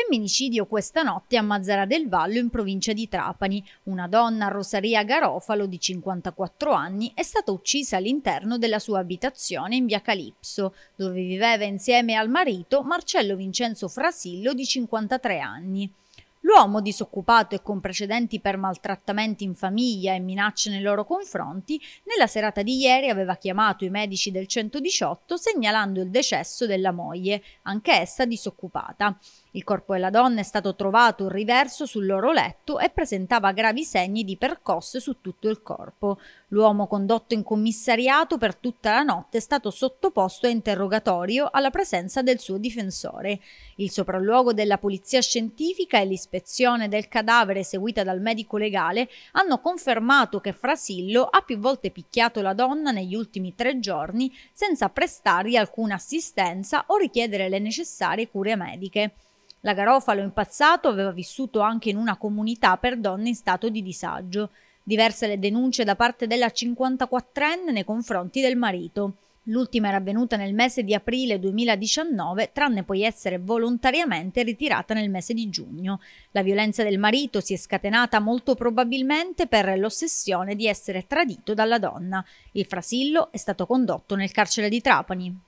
Femminicidio questa notte a Mazzara del Vallo in provincia di Trapani. Una donna, Rosaria Garofalo, di 54 anni, è stata uccisa all'interno della sua abitazione in via Calipso, dove viveva insieme al marito Marcello Vincenzo Frasillo, di 53 anni. L'uomo, disoccupato e con precedenti per maltrattamenti in famiglia e minacce nei loro confronti, nella serata di ieri aveva chiamato i medici del 118 segnalando il decesso della moglie, anche essa disoccupata. Il corpo della donna è stato trovato riverso sul loro letto e presentava gravi segni di percosse su tutto il corpo. L'uomo condotto in commissariato per tutta la notte è stato sottoposto a interrogatorio alla presenza del suo difensore. Il sopralluogo della polizia scientifica e l'ispezione del cadavere seguita dal medico legale hanno confermato che Frasillo ha più volte picchiato la donna negli ultimi tre giorni senza prestargli alcuna assistenza o richiedere le necessarie cure mediche. La Garofalo in passato aveva vissuto anche in una comunità per donne in stato di disagio. Diverse le denunce da parte della 54enne nei confronti del marito. L'ultima era avvenuta nel mese di aprile 2019, tranne poi essere volontariamente ritirata nel mese di giugno. La violenza del marito si è scatenata molto probabilmente per l'ossessione di essere tradito dalla donna. Il frasillo è stato condotto nel carcere di Trapani.